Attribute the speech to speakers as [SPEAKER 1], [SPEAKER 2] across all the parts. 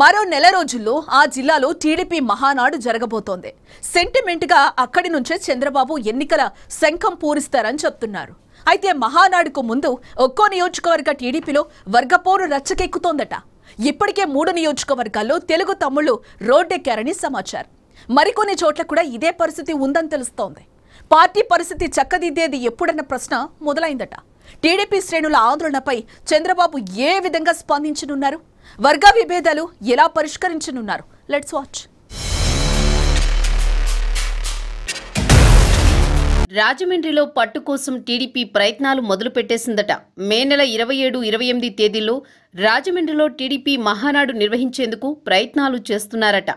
[SPEAKER 1] మరో నెల రోజుల్లో ఆ జిల్లాలో టీడీపీ మహానాడు జరగబోతోంది సెంటిమెంట్గా అక్కడి నుంచే చంద్రబాబు ఎన్నికల శంఖం పూరిస్తారని చెప్తున్నారు అయితే మహానాడుకు ముందు ఒక్కో నియోజకవర్గ టీడీపీలో వర్గపోరు రచ్చకెక్కుతోందట ఇప్పటికే మూడు నియోజకవర్గాల్లో తెలుగు తమ్ముళ్లు రోడ్డెక్కారని సమాచారం మరికొన్ని చోట్ల కూడా ఇదే పరిస్థితి ఉందని తెలుస్తోంది పార్టీ పరిస్థితి చక్కదిద్దేది ఎప్పుడన్న ప్రశ్న మొదలైందట టీడీపీ శ్రేణుల ఆందోళనపై చంద్రబాబు ఏ విధంగా స్పందించనున్నారు వర్గ విభేదాలు ఎలా పరిష్కరించనున్నారు లెట్స్ వాచ్
[SPEAKER 2] రాజమండ్రిలో పట్టు కోసం టీడీపీ ప్రయత్నాలు మొదలుపెట్టేసిందట మే నెల ఇరవై ఏడు ఇరవై ఎనిమిది తేదీల్లో రాజమండ్రిలో టీడీపీ మహానాడు నిర్వహించేందుకు ప్రయత్నాలు చేస్తున్నారట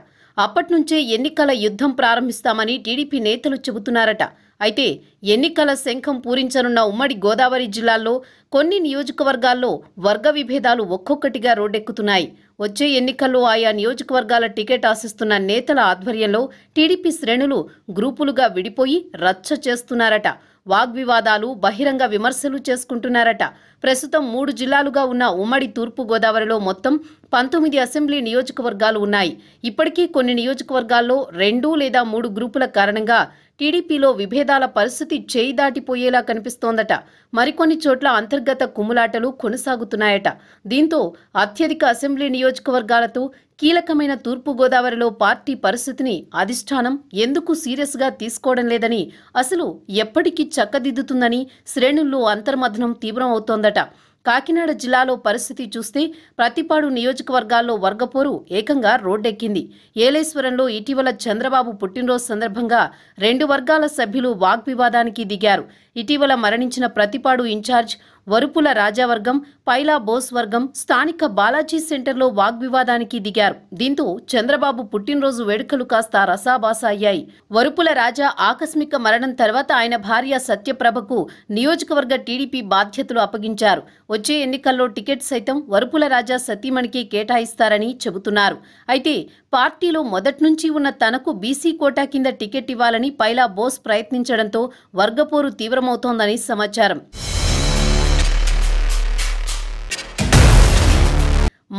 [SPEAKER 2] అప్పట్నుంచే ఎన్నికల యుద్ధం ప్రారంభిస్తామని టీడీపీ నేతలు చెబుతున్నారట అయితే ఎన్నికల శంఖం పూరించనున్న ఉమ్మడి గోదావరి జిల్లాల్లో కొన్ని నియోజకవర్గాల్లో వర్గ విభేదాలు ఒక్కొక్కటిగా రోడ్డెక్కుతున్నాయి వచ్చే ఎన్నికల్లో ఆయా నియోజకవర్గాల టికెట్ ఆశిస్తున్న నేతల ఆధ్వర్యంలో టీడీపీ శ్రేణులు గ్రూపులుగా విడిపోయి రచ్చ చేస్తున్నారట వాగ్వివాదాలు బహిరంగ విమర్శలు చేసుకుంటున్నారట ప్రస్తుతం మూడు జిల్లాలుగా ఉన్న ఉమ్మడి తూర్పు గోదావరిలో మొత్తం పంతొమ్మిది అసెంబ్లీ నియోజకవర్గాలు ఉన్నాయి ఇప్పటికీ కొన్ని నియోజకవర్గాల్లో రెండు లేదా మూడు గ్రూపుల కారణంగా టీడీపీలో విభేదాల పరిస్థితి చేయి దాటిపోయేలా కనిపిస్తోందట మరికొన్ని చోట్ల అంతర్గత కుమ్ములాటలు కొనసాగుతున్నాయట దీంతో అత్యధిక అసెంబ్లీ నియోజకవర్గాలతో కీలకమైన తూర్పుగోదావరిలో పార్టీ పరిస్థితిని అధిష్టానం ఎందుకు సీరియస్గా తీసుకోవడం లేదని అసలు ఎప్పటికీ చక్కదిద్దుతుందని శ్రేణుల్లో అంతర్మధనం తీవ్రమవుతోందట కాకినాడ జిల్లాలో పరిస్థితి చూస్తే ప్రతిపాడు నియోజకవర్గాల్లో వర్గపోరు ఏకంగా రోడ్డెక్కింది ఏలేశ్వరంలో ఇటీవల చంద్రబాబు పుట్టినరోజు సందర్భంగా రెండు వర్గాల సభ్యులు వాగ్వివాదానికి దిగారు ఇటీవల మరణించిన ప్రతిపాడు ఇన్ఛార్జ్ వరుపుల రాజావర్గం పైలా బోస్ వర్గం స్థానిక బాలాజీ సెంటర్లో వాగ్వివాదానికి దిగారు దీంతో చంద్రబాబు పుట్టినరోజు వేడుకలు కాస్త రసాబాస అయ్యాయి వరుపుల రాజా ఆకస్మిక మరణం తర్వాత ఆయన భార్య సత్యప్రభకు నియోజకవర్గ టీడీపీ బాధ్యతలు అప్పగించారు వచ్చే ఎన్నికల్లో టికెట్ సైతం వరుపుల రాజా సతీమణికి కేటాయిస్తారని చెబుతున్నారు అయితే పార్టీలో మొదట్నుంచి ఉన్న తనకు బీసీ కోటా కింద టికెట్ ఇవ్వాలని పైలా బోస్ ప్రయత్నించడంతో వర్గపోరు తీవ్రమవుతోందని సమాచారం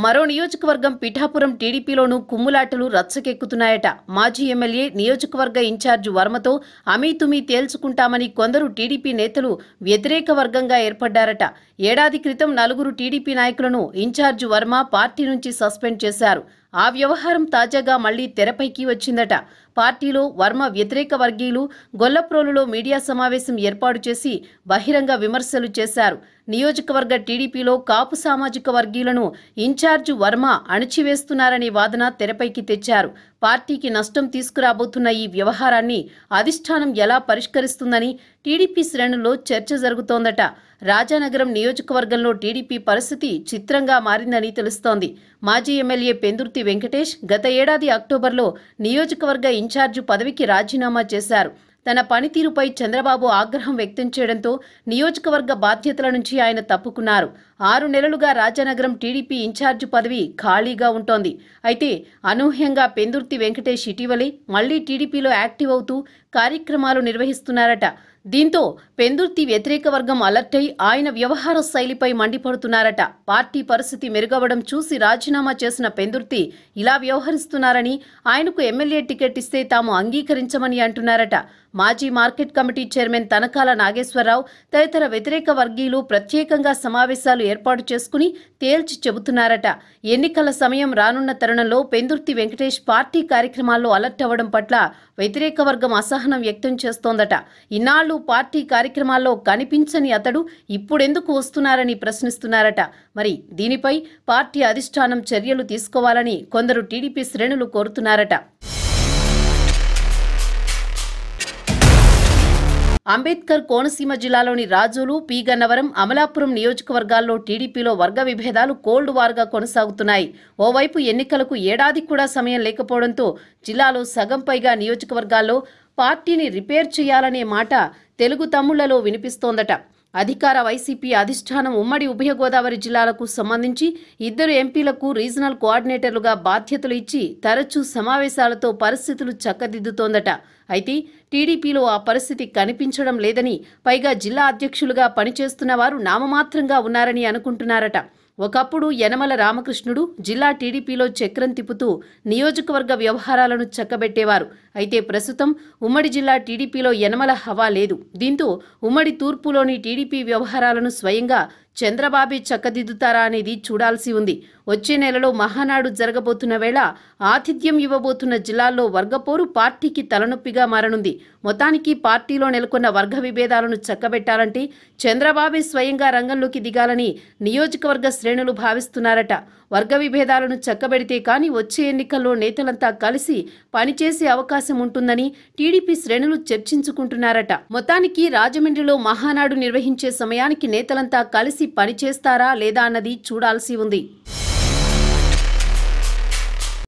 [SPEAKER 2] మరో నియోజకవర్గం పిఠాపురం టీడీపీలోనూ కుమ్ములాటలు రచ్చకెక్కుతున్నాయట మాజీ ఎమ్మెల్యే నియోజకవర్గ ఇన్ఛార్జ్ వర్మతో అమీతుమి తేల్చుకుంటామని కొందరు టీడీపీ నేతలు వ్యతిరేక వర్గంగా ఏర్పడ్డారట ఏడాది క్రితం నలుగురు టీడీపీ నాయకులను ఇన్ఛార్జ్ వర్మ పార్టీ నుంచి సస్పెండ్ చేశారు ఆ వ్యవహారం తాజాగా మళ్లీ తెరపైకి వచ్చిందట పార్టీలో వర్మ వ్యతిరేక వర్గీయులు గొల్లప్రోలులో మీడియా సమావేశం ఏర్పాటు చేసి బహిరంగ విమర్శలు చేశారు నియోజకవర్గ టీడీపీలో కాపు సామాజిక వర్గీయులను ఇన్ఛార్జి వర్మ అణిచివేస్తున్నారనే వాదన తెరపైకి తెచ్చారు పార్టీకి నష్టం తీసుకురాబోతున్న ఈ వ్యవహారాన్ని అధిష్టానం ఎలా పరిష్కరిస్తుందని టీడీపీ శ్రేణుల్లో చర్చ జరుగుతోందట రాజానగరం నియోజకవర్గంలో టీడీపీ పరిస్థితి చిత్రంగా మారిందని తెలుస్తోంది మాజీ ఎమ్మెల్యే పెందుర్తి వెంకటేష్ గత ఏడాది అక్టోబర్లో నియోజకవర్గ ఇన్ఛార్జి పదవికి రాజీనామా చేశారు తన పనితీరుపై చంద్రబాబు ఆగ్రహం వ్యక్తం చేయడంతో నియోజకవర్గ బాధ్యతల నుంచి ఆయన తప్పుకున్నారు ఆరు నెలలుగా రాజానగరం టీడీపీ ఇన్ఛార్జ్ పదవి ఖాళీగా ఉంటోంది అయితే అనూహ్యంగా పెందుర్తి వెంకటేష్ ఇటీవలే మళ్లీ టీడీపీలో యాక్టివ్ అవుతూ కార్యక్రమాలు నిర్వహిస్తున్నారట దీంతో పెందుర్తి వ్యతిరేక వర్గం అలర్ట్ అయి ఆయన వ్యవహార శైలిపై మండిపడుతున్నారట పార్టీ పరిస్థితి మెరుగవడం చూసి రాజీనామా చేసిన పెందుర్తి ఇలా వ్యవహరిస్తున్నారని ఆయనకు ఎమ్మెల్యే టికెట్ ఇస్తే తాము అంగీకరించమని అంటున్నారట మాజీ market committee chairman Tanakala Nageswararao తదితర వ్యతిరేక వర్గీయులు ప్రత్యేకంగా సమావేశాలు ఏర్పాటు చేసుకుని తేల్చి చెబుతున్నారట ఎన్నికల సమయం రానున్న తరుణంలో పెందుర్తి వెంకటేష్ పార్టీ కార్యక్రమాల్లో అలర్ట్ అవ్వడం పట్ల వ్యతిరేక వర్గం అసహనం వ్యక్తం చేస్తోందట ఇన్నాళ్లు కొన్నిసార్లు పార్టీ కార్యక్రమాల్లో కనిపించని అతడు ఇప్పుడెందుకు వస్తున్నారని ప్రశ్నిస్తున్నారట మరి దీనిపై పార్టీ అధిష్టానం చర్యలు తీసుకోవాలని కొందరు టీడీపీ శ్రేణులు కోరుతున్నారట అంబేద్కర్ కోనసీమ జిల్లాలోని రాజోలు పీగన్నవరం అమలాపురం నియోజకవర్గాల్లో టీడీపీలో వర్గ విభేదాలు కోల్డ్ వార్గా కొనసాగుతున్నాయి ఓవైపు ఎన్నికలకు ఏడాది కూడా సమయం లేకపోవడంతో జిల్లాలో సగం పైగా నియోజకవర్గాల్లో పార్టీని రిపేర్ చేయాలనే మాట తెలుగు తమ్ముళ్లలో వినిపిస్తోందట అధికార వైసీపీ అధిష్టానం ఉమ్మడి ఉభయ గోదావరి జిల్లాలకు సంబంధించి ఇద్దరు ఎంపీలకు రీజనల్ కోఆర్డినేటర్లుగా బాధ్యతలు ఇచ్చి తరచూ సమావేశాలతో పరిస్థితులు చక్కదిద్దుతోందట అయితే టీడీపీలో ఆ పరిస్థితి కనిపించడం లేదని పైగా జిల్లా అధ్యక్షులుగా పనిచేస్తున్న వారు నామమాత్రంగా ఉన్నారని అనుకుంటున్నారట ఒకప్పుడు యనమల రామకృష్ణుడు జిల్లా టీడీపీలో చక్రం తిప్పుతూ నియోజకవర్గ వ్యవహారాలను చక్కబెట్టేవారు అయితే ప్రస్తుతం ఉమ్మడి జిల్లా టీడీపీలో యనమల హవా లేదు దీంతో ఉమ్మడి తూర్పులోని టీడీపీ వ్యవహారాలను స్వయంగా చంద్రబాబు చక్కదిద్దుతారా అనేది చూడాల్సి ఉంది వచ్చే నెలలో మహానాడు జరగబోతున్న వేళ ఆతిథ్యం ఇవ్వబోతున్న జిల్లాల్లో వర్గపోరు పార్టీకి తలనొప్పిగా మారనుంది మొత్తానికి పార్టీలో నెలకొన్న వర్గ విభేదాలను చక్కబెట్టాలంటే చంద్రబాబే స్వయంగా రంగంలోకి దిగాలని నియోజకవర్గ శ్రేణులు భావిస్తున్నారట వర్గ విభేదాలను చక్కబెడితే కానీ వచ్చే ఎన్నికల్లో నేతలంతా కలిసి పనిచేసే అవకాశం ఉంటుందని టీడీపీ శ్రేణులు చర్చించుకుంటున్నారట మొత్తానికి రాజమండ్రిలో మహానాడు నిర్వహించే సమయానికి నేతలంతా కలిసి కలిసి పనిచేస్తారా లేదా అన్నది చూడాల్సి ఉంది